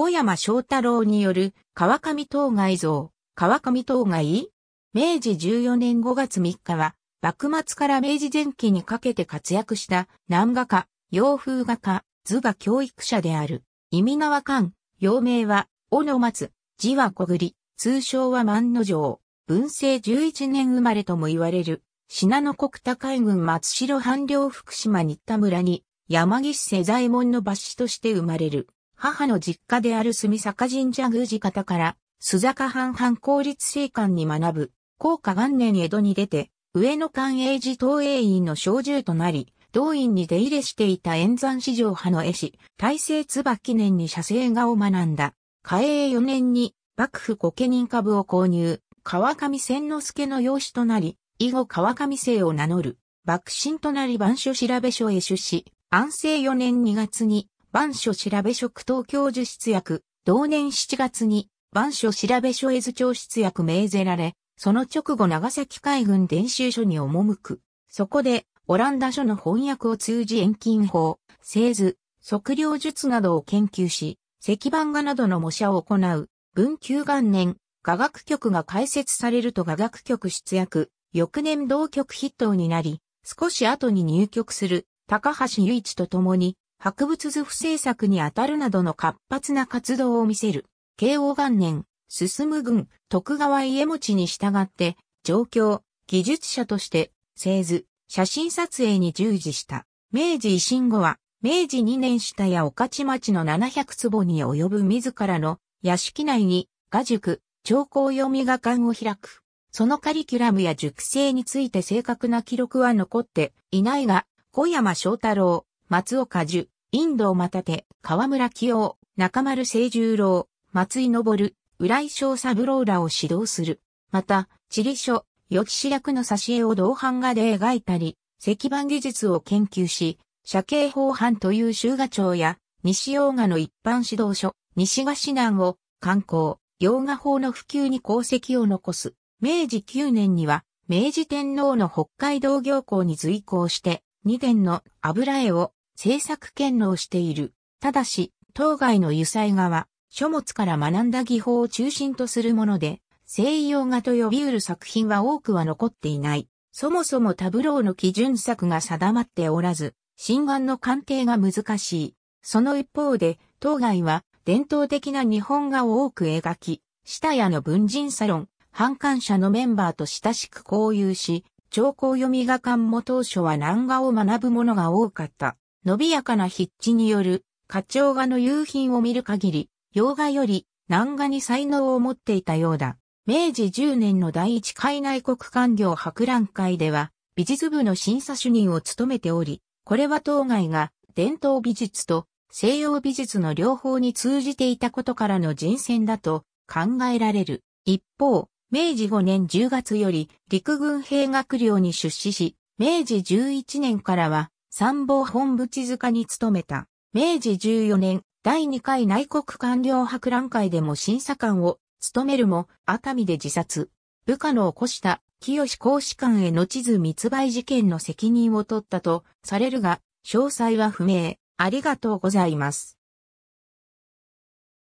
小山翔太郎による川上当該像、川上当該明治14年5月3日は、幕末から明治前期にかけて活躍した南画家、洋風画家、図画教育者である。意味川館、洋名は、尾の松、字は小栗、通称は万の城。文政11年生まれとも言われる、品野国高井軍松代藩領福島新田村に、山岸世左衛門の抜子として生まれる。母の実家である住坂神社宮司方から、須坂藩藩公立生館に学ぶ、高下元年江戸に出て、上野官営寺東営院の小獣となり、同院に出入れしていた演山市場派の絵師、大成椿年に写生画を学んだ。嘉永4年に幕府御家人株を購入、川上千之助の養子となり、以後川上姓を名乗る、幕臣となり番所調べ所へ出資、安政4年2月に番所調べ職東教授出役、同年7月に番所調べ所絵図調出役命ぜられ、その直後長崎海軍伝習所に赴く。そこで、オランダ書の翻訳を通じ遠近法、製図、測量術などを研究し、石版画などの模写を行う、文久元年、画学局が開設されると画学局出役、翌年同局筆頭になり、少し後に入局する、高橋雄一と共に、博物図不制作にあたるなどの活発な活動を見せる。慶応元年、進む軍、徳川家持に従って、状況、技術者として、製図、写真撮影に従事した。明治維新後は、明治2年下や御徒町の700坪に及ぶ自らの屋敷内に、画塾、長考読み画館を開く。そのカリキュラムや熟成について正確な記録は残っていないが、小山翔太郎、松岡樹、イをま又手、河村清中丸清十郎、松井昇、浦井翔三郎らを指導する。また、地理書、予期し役の挿絵を銅版画で描いたり、石版技術を研究し、社形法版という修画帳や、西洋画の一般指導書、西画指南を、観光、洋画法の普及に功績を残す。明治9年には、明治天皇の北海道行行に随行して、二点の油絵を制作権能している。ただし、当該の油彩画は、書物から学んだ技法を中心とするもので、西洋画と呼び得る作品は多くは残っていない。そもそもタブローの基準作が定まっておらず、新眼の鑑定が難しい。その一方で、当該は伝統的な日本画を多く描き、下屋の文人サロン、反感者のメンバーと親しく交友し、長江読み画館も当初は難画を学ぶものが多かった。伸びやかな筆致による、課長画の夕品を見る限り、洋画より南画に才能を持っていたようだ。明治10年の第一海内国官業博覧会では、美術部の審査主任を務めており、これは当該が伝統美術と西洋美術の両方に通じていたことからの人選だと考えられる。一方、明治5年10月より陸軍兵学寮に出資し、明治11年からは参謀本部地塚に勤めた。明治14年、第2回内国官僚博覧会でも審査官を務めるも、熱海で自殺。部下の起こした清公使館への地図密売事件の責任を取ったとされるが、詳細は不明。ありがとうございます。